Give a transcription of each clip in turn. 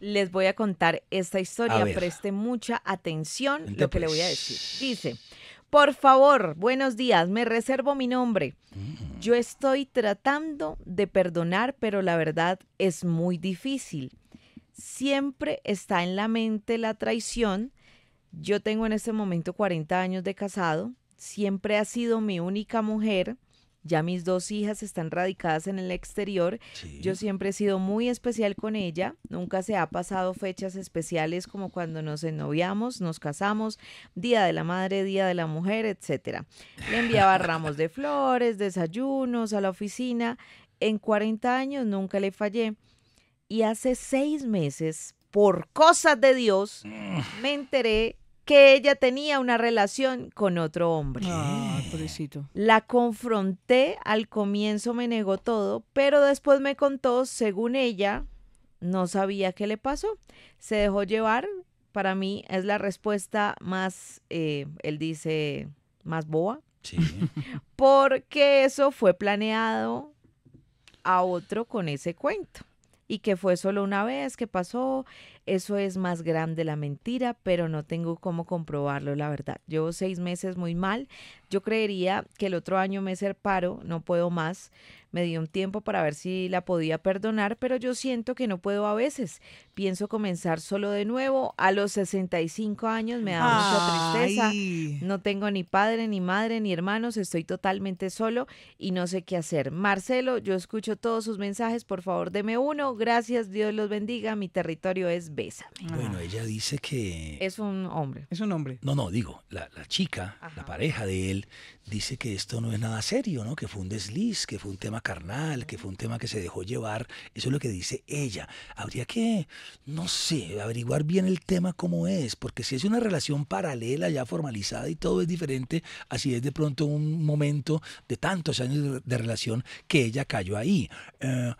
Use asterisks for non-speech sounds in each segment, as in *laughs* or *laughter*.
les voy a contar esta historia. Preste mucha atención lo que le voy a pues. decir. Dice, por favor, buenos días, me reservo mi nombre. Mm. Yo estoy tratando de perdonar, pero la verdad es muy difícil. Siempre está en la mente la traición. Yo tengo en este momento 40 años de casado. Siempre ha sido mi única mujer. Ya mis dos hijas están radicadas en el exterior. Yo siempre he sido muy especial con ella. Nunca se ha pasado fechas especiales como cuando nos ennoviamos, nos casamos, Día de la Madre, Día de la Mujer, etcétera. Le enviaba ramos de flores, desayunos a la oficina. En 40 años nunca le fallé. Y hace seis meses, por cosas de Dios, mm. me enteré que ella tenía una relación con otro hombre. Ah, La confronté, al comienzo me negó todo, pero después me contó, según ella, no sabía qué le pasó. Se dejó llevar, para mí es la respuesta más, eh, él dice, más boa. Sí. *laughs* Porque eso fue planeado a otro con ese cuento. Y que fue solo una vez que pasó eso es más grande la mentira, pero no tengo cómo comprobarlo, la verdad. Llevo seis meses muy mal. Yo creería que el otro año me paro, no puedo más. Me di un tiempo para ver si la podía perdonar, pero yo siento que no puedo a veces. Pienso comenzar solo de nuevo. A los 65 años me da mucha tristeza. No tengo ni padre, ni madre, ni hermanos. Estoy totalmente solo y no sé qué hacer. Marcelo, yo escucho todos sus mensajes. Por favor, deme uno. Gracias. Dios los bendiga. Mi territorio es bueno, ella dice que... Es un hombre. Es un hombre. No, no, digo, la, chica, la pareja de él, dice que esto no es nada serio, ¿no? Que fue un desliz, que fue un tema carnal, que fue un tema que se dejó llevar. Eso es lo que dice ella. Habría que, no sé, averiguar bien el tema cómo es, porque si es una relación paralela, ya formalizada y todo es diferente, así es de pronto un momento de tantos años de relación que ella cayó ahí. Eh,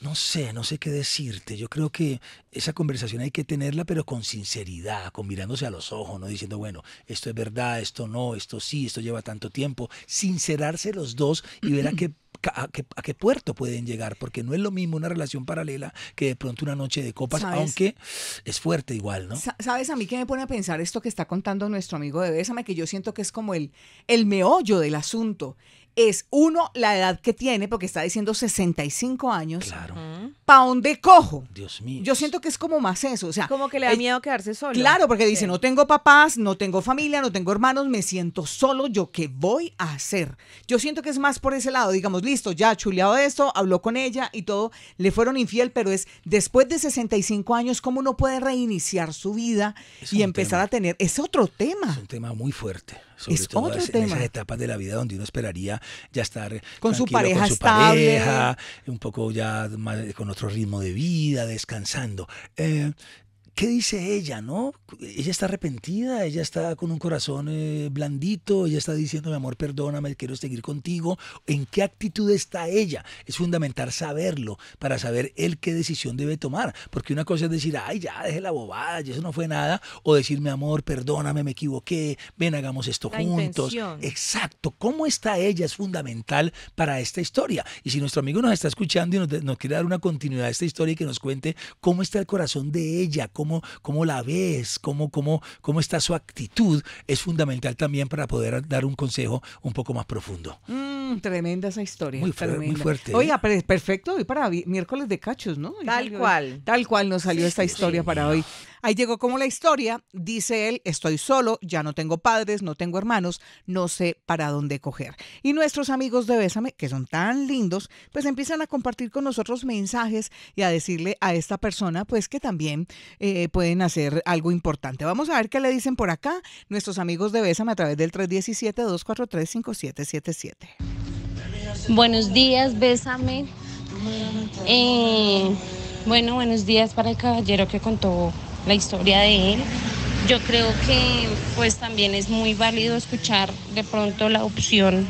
no sé, no sé qué decirte. Yo creo que esa conversación hay que tenerla, pero con sinceridad, con mirándose a los ojos, no diciendo, bueno, esto es verdad, esto no, esto sí, esto lleva tanto tiempo. Sincerarse los dos y ver a qué a qué, puerto pueden llegar, porque no es lo mismo una relación paralela que de pronto una noche de copas, aunque es fuerte igual, ¿no? Sabes, a mí qué me pone a pensar esto que está contando nuestro amigo de Bésame, que yo siento que es como el, el meollo del asunto, es uno la edad que tiene, porque está diciendo 65 años. Claro. ¿Pa dónde cojo? Dios mío. Yo siento que es como más eso. O sea, como que le da miedo quedarse solo. Claro, porque dice, no tengo papás, no tengo familia, no tengo hermanos, me siento solo, ¿yo qué voy a hacer? Yo siento que es más por ese lado, digamos, listo, ya chuleado esto, habló con ella y todo, le fueron infiel, pero es después de 65 años, ¿cómo uno puede reiniciar su vida y empezar a tener? Es otro tema. Es un tema muy fuerte. es otro en tema. esas etapas de la vida donde uno esperaría ya estar con su pareja un poco ya con otro ritmo de vida, descansando. Eh, ¿Qué dice ella, no? Ella está arrepentida, ella está con un corazón eh, blandito, ella está diciendo, mi amor, perdóname, quiero seguir contigo. ¿En qué actitud está ella? Es fundamental saberlo para saber él qué decisión debe tomar. Porque una cosa es decir, ay, ya, deje la bobada, eso no fue nada. O decir, mi amor, perdóname, me equivoqué, ven, hagamos esto juntos. Intención. Exacto. ¿Cómo está ella? Es fundamental para esta historia. Y si nuestro amigo nos está escuchando y nos, nos quiere dar una continuidad a esta historia y que nos cuente cómo está el corazón de ella, cómo cómo, la ves, cómo, cómo, cómo está su actitud, es fundamental también para poder dar un consejo un poco más profundo. Mm, tremenda esa historia. Muy, fuerte, ¿eh? Oiga, perfecto hoy para miércoles de cachos, ¿no? tal cual. Tal cual nos salió esta historia para hoy. Ahí llegó como la historia, dice él, estoy solo, ya no tengo padres, no tengo hermanos, no sé para dónde coger. Y nuestros amigos de Bésame, que son tan lindos, pues empiezan a compartir con nosotros mensajes y a decirle a esta persona, pues que también eh, pueden hacer algo importante. Vamos a ver qué le dicen por acá nuestros amigos de Bésame a través del 317-243-5777. Buenos días, bésame. Eh, bueno, buenos días para el caballero que contó la historia de él. Yo creo que pues también es muy válido escuchar de pronto la opción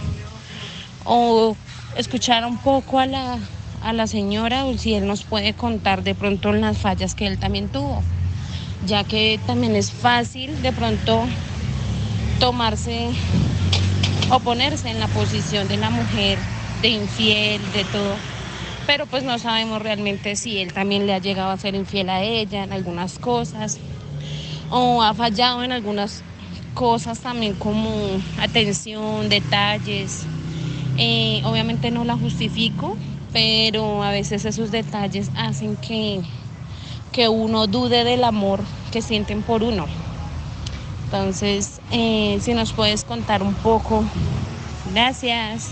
o escuchar un poco a la, a la señora o si él nos puede contar de pronto las fallas que él también tuvo, ya que también es fácil de pronto tomarse o ponerse en la posición de la mujer de infiel, de todo. Pero pues no sabemos realmente si él también le ha llegado a ser infiel a ella en algunas cosas o ha fallado en algunas cosas también como atención, detalles. Eh, obviamente no la justifico, pero a veces esos detalles hacen que, que uno dude del amor que sienten por uno. Entonces, eh, si nos puedes contar un poco. Gracias.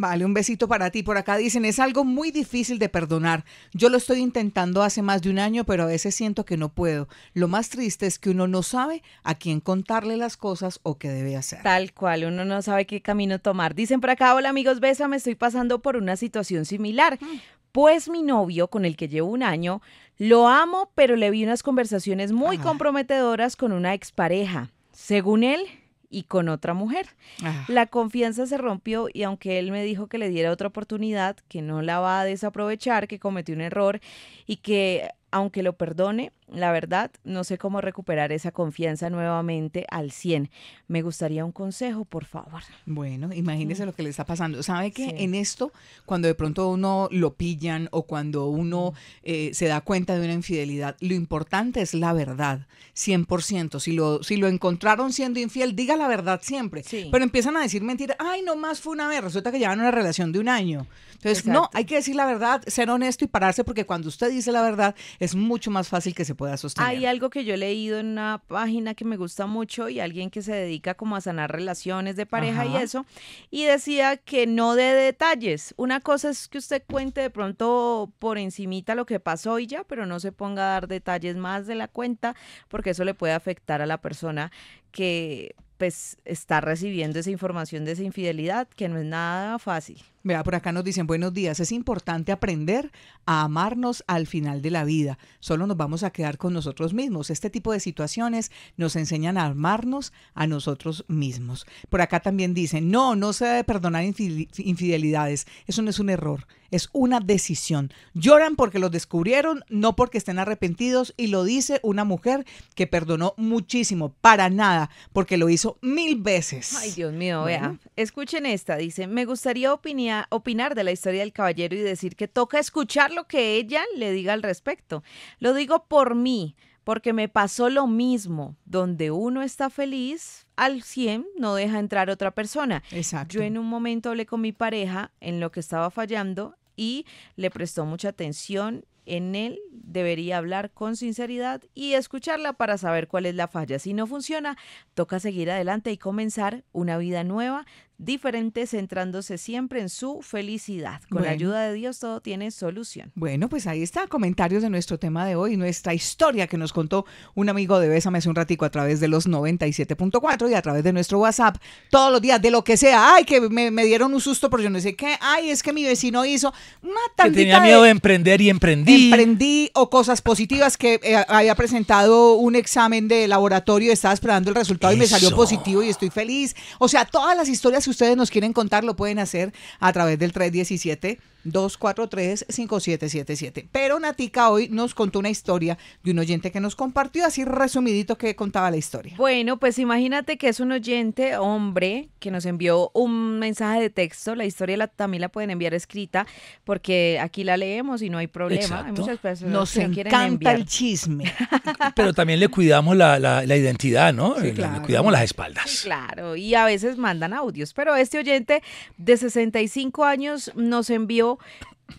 Vale, un besito para ti. Por acá dicen, es algo muy difícil de perdonar. Yo lo estoy intentando hace más de un año, pero a veces siento que no puedo. Lo más triste es que uno no sabe a quién contarle las cosas o qué debe hacer. Tal cual, uno no sabe qué camino tomar. Dicen por acá, hola amigos, besa, me estoy pasando por una situación similar. Mm. Pues mi novio, con el que llevo un año, lo amo, pero le vi unas conversaciones muy ah. comprometedoras con una expareja. Según él, y con otra mujer. Ah. La confianza se rompió y aunque él me dijo que le diera otra oportunidad, que no la va a desaprovechar, que cometió un error y que aunque lo perdone, la verdad, no sé cómo recuperar esa confianza nuevamente al 100. Me gustaría un consejo, por favor. Bueno, imagínese lo que le está pasando. ¿Sabe que en esto, cuando de pronto uno lo pillan o cuando uno eh, se da cuenta de una infidelidad, lo importante es la verdad, 100%. Si lo, si lo encontraron siendo infiel, diga la verdad siempre. Sí. Pero empiezan a decir mentiras. Ay, nomás fue una vez. Resulta que llevan una relación de un año. Entonces, no, hay que decir la verdad, ser honesto y pararse porque cuando usted dice la verdad, es mucho más fácil que se pueda sostener. Hay algo que yo he leído en una página que me gusta mucho y alguien que se dedica como a sanar relaciones de pareja y eso, y decía que no de detalles. Una cosa es que usted cuente de pronto por encimita lo que pasó y ya, pero no se ponga a dar detalles más de la cuenta porque eso le puede afectar a la persona que pues está recibiendo esa información de esa infidelidad, que no es nada fácil. Vea, por acá nos dicen buenos días. Es importante aprender a amarnos al final de la vida. Solo nos vamos a quedar con nosotros mismos. Este tipo de situaciones nos enseñan a amarnos a nosotros mismos. Por acá también dicen, no, no se debe perdonar infidelidades. Eso no es un error, es una decisión. Lloran porque los descubrieron, no porque estén arrepentidos. Y lo dice una mujer que perdonó muchísimo, para nada, porque lo hizo mil veces. Ay, Dios mío, vea. Escuchen esta, dice, me gustaría opinar opinar de la historia del caballero y decir que toca escuchar lo que ella le diga al respecto. Lo digo por mí, porque me pasó lo mismo. Donde uno está feliz, al 100 no deja entrar otra persona. Exacto. Yo en un momento hablé con mi pareja en lo que estaba fallando y le prestó mucha atención. En él debería hablar con sinceridad y escucharla para saber cuál es la falla. Si no funciona, toca seguir adelante y comenzar una vida nueva diferentes, centrándose siempre en su felicidad. Con la ayuda de Dios todo tiene solución. Bueno, pues ahí está, comentarios de nuestro tema de hoy, nuestra historia que nos contó un amigo de Bésame hace un ratico a través de los 97.4 y a través de nuestro WhatsApp, todos los días, de lo que sea. Ay, que me, dieron un susto porque yo no sé qué. Ay, es que mi vecino hizo una tantita Que tenía miedo de, emprender y emprendí. Emprendí o cosas positivas que eh, había presentado un examen de laboratorio, estaba esperando el resultado y me salió positivo y estoy feliz. O sea, todas las historias si ustedes nos quieren contar, lo pueden hacer a través del 317. 243-5777. Pero Natica hoy nos contó una historia de un oyente que nos compartió, así resumidito que contaba la historia. Bueno, pues imagínate que es un oyente, hombre, que nos envió un mensaje de texto. La historia la, también la pueden enviar escrita, porque aquí la leemos y no hay problema. muchas nos encanta el chisme. *laughs* Pero también le cuidamos la, identidad, ¿no? Le cuidamos las espaldas. claro, y a veces mandan audios. Pero este oyente de 65 años nos envió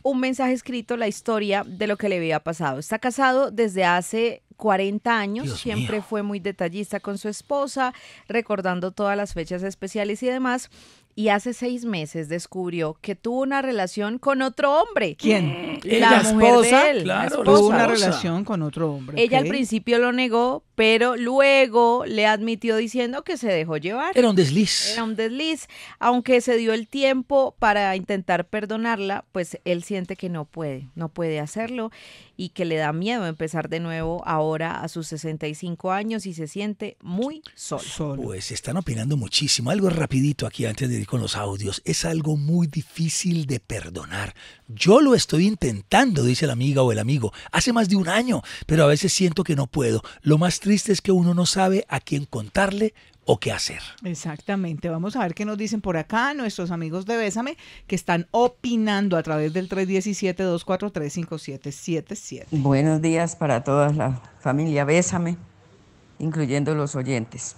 un mensaje escrito, la historia de lo que le había pasado. Está casado desde hace 40 años, siempre fue muy detallista con su esposa, recordando todas las fechas especiales y demás. Y hace seis meses descubrió que tuvo una relación con otro hombre. ¿Quién? La, esposa. Tuvo una relación con otro hombre. Ella al principio lo negó, pero luego le admitió diciendo que se dejó llevar. Era un desliz. Era un desliz. Aunque se dio el tiempo para intentar perdonarla, pues él siente que no puede, no puede hacerlo y que le da miedo empezar de nuevo ahora a sus 65 años y se siente muy solo. Pues están opinando muchísimo. Algo rapidito aquí antes de ir con los audios. Es algo muy difícil de perdonar. Yo lo estoy intentando, dice la amiga o el amigo, hace más de un año, pero a veces siento que no puedo. Lo más triste es que uno no sabe a quién contarle o qué hacer. Exactamente. Vamos a ver qué nos dicen por acá nuestros amigos de Bésame que están opinando a través del 317-243-5777. Buenos días para toda la familia Bésame, incluyendo los oyentes.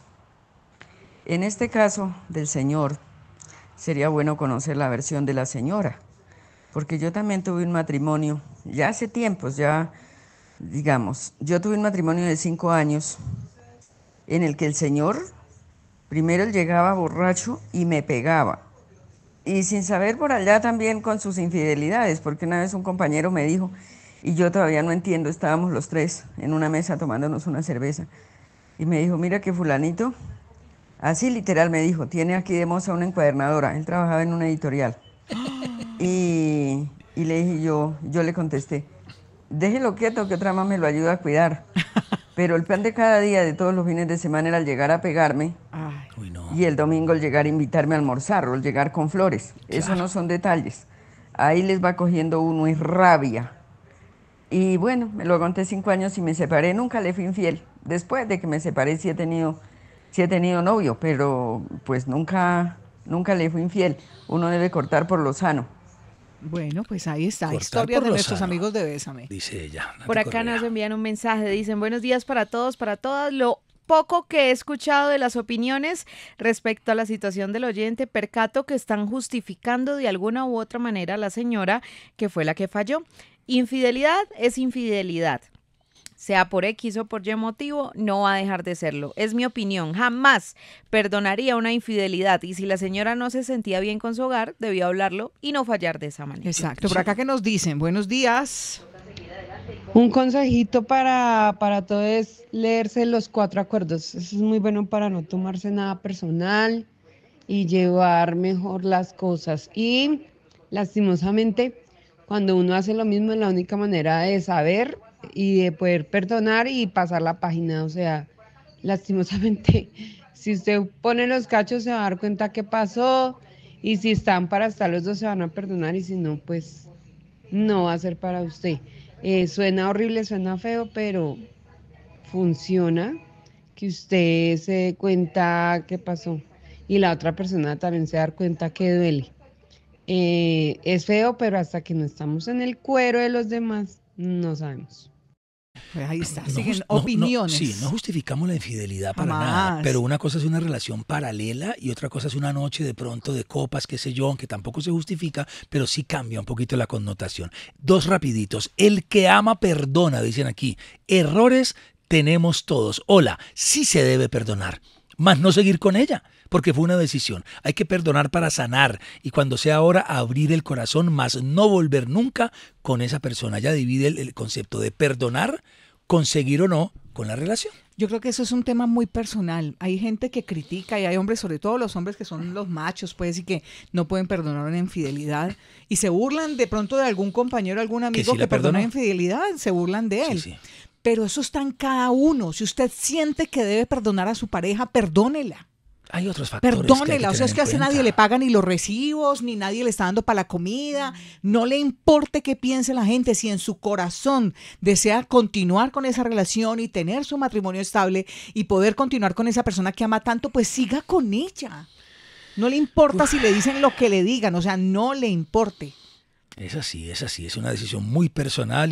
En este caso del señor, sería bueno conocer la versión de la señora, porque yo también tuve un matrimonio ya hace tiempos, ya digamos, yo tuve un matrimonio de cinco años en el que el señor, primero él llegaba borracho y me pegaba. Y sin saber por allá también con sus infidelidades, porque una vez un compañero me dijo, y yo todavía no entiendo, estábamos los tres en una mesa tomándonos una cerveza, y me dijo, mira que fulanito, así literal me dijo, tiene aquí de moza una encuadernadora, él trabajaba en una editorial. *gasps* Y, y le dije yo, yo le contesté, déjelo quieto que otra mamá me lo ayuda a cuidar. *laughs* Pero el plan de cada día, de todos los fines de semana, era llegar a pegarme y el domingo el llegar a invitarme a almorzar o el llegar con flores. Eso no son detalles. Ahí les va cogiendo uno y rabia. Y bueno, me lo aguanté cinco años y me separé. Nunca le fui infiel. Después de que me separé sí he tenido, he tenido novio, pero pues nunca, nunca le fui infiel. Uno debe cortar por lo sano. Bueno, pues ahí está. Historia de nuestros amigos de Bésame. Dice ella. Por acá nos envían un mensaje. Dicen, buenos días para todos, para todas. Lo poco que he escuchado de las opiniones respecto a la situación del oyente, percato que están justificando de alguna u otra manera a la señora que fue la que falló. Infidelidad es infidelidad sea por X o por Y motivo, no va a dejar de serlo. Es mi opinión. Jamás perdonaría una infidelidad. Y si la señora no se sentía bien con su hogar, debía hablarlo y no fallar de esa manera. Exacto. Por acá que nos dicen, buenos días. Un consejito para, para todo es leerse los cuatro acuerdos. Eso es muy bueno para no tomarse nada personal y llevar mejor las cosas. Y lastimosamente, cuando uno hace lo mismo, la única manera de saber y de poder perdonar y pasar la página. O sea, lastimosamente, *laughs* si usted pone los cachos se va a dar cuenta qué pasó y si están para estar los dos se van a perdonar y si no, pues no va a ser para usted. Eh, suena horrible, suena feo, pero funciona que usted se dé cuenta qué pasó y la otra persona también se da cuenta que duele. Eh, es feo, pero hasta que no estamos en el cuero de los demás, no sabemos. Pues ahí está, siguen opiniones. sí, no justificamos la infidelidad para nada, pero una cosa es una relación paralela y otra cosa es una noche de pronto de copas, qué sé yo, aunque tampoco se justifica, pero sí cambia un poquito la connotación. Dos rapiditos, el que ama perdona, dicen aquí. Errores tenemos todos. Hola, sí se debe perdonar, más no seguir con ella porque fue una decisión. Hay que perdonar para sanar y cuando sea hora abrir el corazón, más no volver nunca con esa persona. Ya divide el, concepto de perdonar, conseguir o no con la relación. Yo creo que eso es un tema muy personal. Hay gente que critica y hay hombres, sobre todo los hombres que son los machos, pues, decir que no pueden perdonar una infidelidad. Y se burlan de pronto de algún compañero, algún amigo que, si la infidelidad, se burlan de él. Pero eso está en cada uno. Si usted siente que debe perdonar a su pareja, perdónela hay otros factores. Perdónela, o sea, es que a nadie le paga ni los recibos, ni nadie le está dando para la comida. No le importe qué piense la gente. Si en su corazón desea continuar con esa relación y tener su matrimonio estable y poder continuar con esa persona que ama tanto, pues siga con ella. No le importa si le dicen lo que le digan, o sea, no le importe. Es así, es así, es una decisión muy personal.